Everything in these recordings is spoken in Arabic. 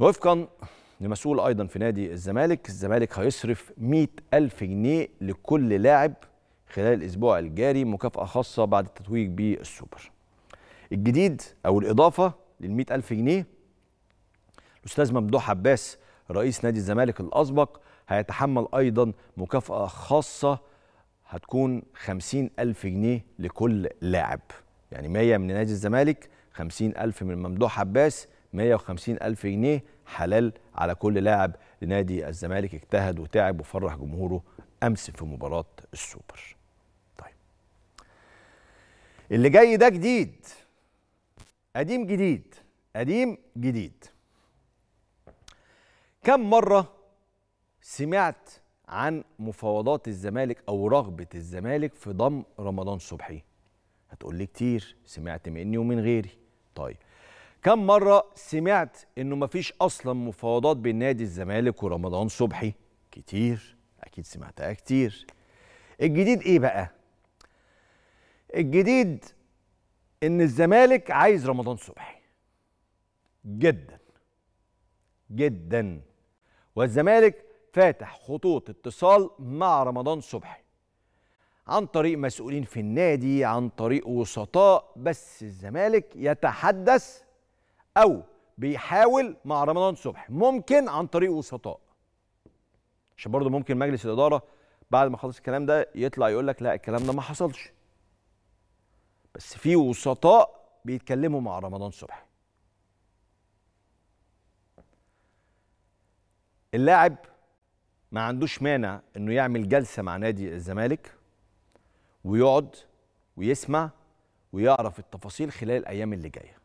وفقا لمسؤول ايضا في نادي الزمالك الزمالك هيصرف 100 ألف جنيه لكل لاعب خلال الاسبوع الجاري مكافاه خاصه بعد التتويج بالسوبر الجديد او الاضافه لل ألف جنيه الاستاذ ممدوح عباس رئيس نادي الزمالك الاسبق هيتحمل ايضا مكافاه خاصه هتكون 50 ألف جنيه لكل لاعب يعني 100 من نادي الزمالك 50 ألف من ممدوح عباس 150 ألف جنيه حلال على كل لاعب لنادي الزمالك اجتهد وتعب وفرح جمهوره أمس في مباراة السوبر طيب اللي جاي ده جديد قديم جديد قديم جديد كم مرة سمعت عن مفاوضات الزمالك أو رغبة الزمالك في ضم رمضان صبحي هتقول لي كتير سمعت مني ومن غيري طيب كم مرة سمعت إنه مفيش أصلا مفاوضات بين نادي الزمالك ورمضان صبحي؟ كتير أكيد سمعتها كتير. الجديد إيه بقى؟ الجديد إن الزمالك عايز رمضان صبحي. جدا. جدا. والزمالك فاتح خطوط اتصال مع رمضان صبحي. عن طريق مسؤولين في النادي عن طريق وسطاء بس الزمالك يتحدث او بيحاول مع رمضان صبحي ممكن عن طريق وسطاء عشان برضه ممكن مجلس الاداره بعد ما خلص الكلام ده يطلع يقول لك لا الكلام ده ما حصلش بس في وسطاء بيتكلموا مع رمضان صبحي اللاعب ما عندوش مانع انه يعمل جلسه مع نادي الزمالك ويقعد ويسمع ويعرف التفاصيل خلال الايام اللي جايه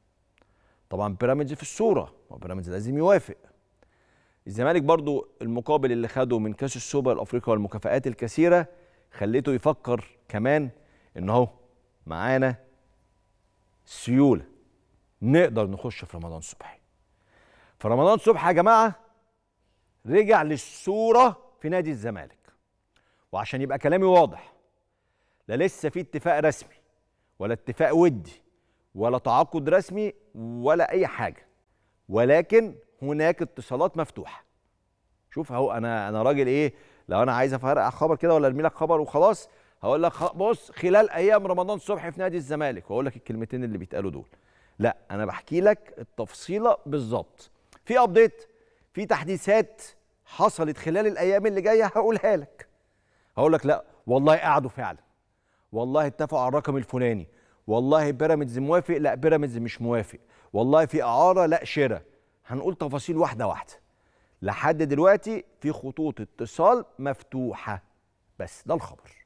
طبعا بيراميدز في الصوره بيراميدز لازم يوافق الزمالك برضو المقابل اللي خده من كاس السوبر الافريقي والمكافآت الكثيره خليته يفكر كمان ان اهو معانا سيوله نقدر نخش في رمضان صبحي فرمضان صبحي يا جماعه رجع للصوره في نادي الزمالك وعشان يبقى كلامي واضح لا لسه في اتفاق رسمي ولا اتفاق ودي ولا تعاقد رسمي ولا اي حاجه ولكن هناك اتصالات مفتوحه شوف اهو انا انا راجل ايه لو انا عايز افرقع خبر كده ولا ارمي لك خبر وخلاص هقول لك بص خلال ايام رمضان الصبح في نادي الزمالك واقول لك الكلمتين اللي بيتقالوا دول لا انا بحكي لك التفصيله بالظبط في ابديت في تحديثات حصلت خلال الايام اللي جايه هقولها لك هقول لك لا والله قعدوا فعلا والله اتفقوا على الرقم الفلاني والله بيراميدز موافق لا بيراميدز مش موافق والله في اعاره لا شراء هنقول تفاصيل واحده واحده لحد دلوقتي في خطوط اتصال مفتوحه بس ده الخبر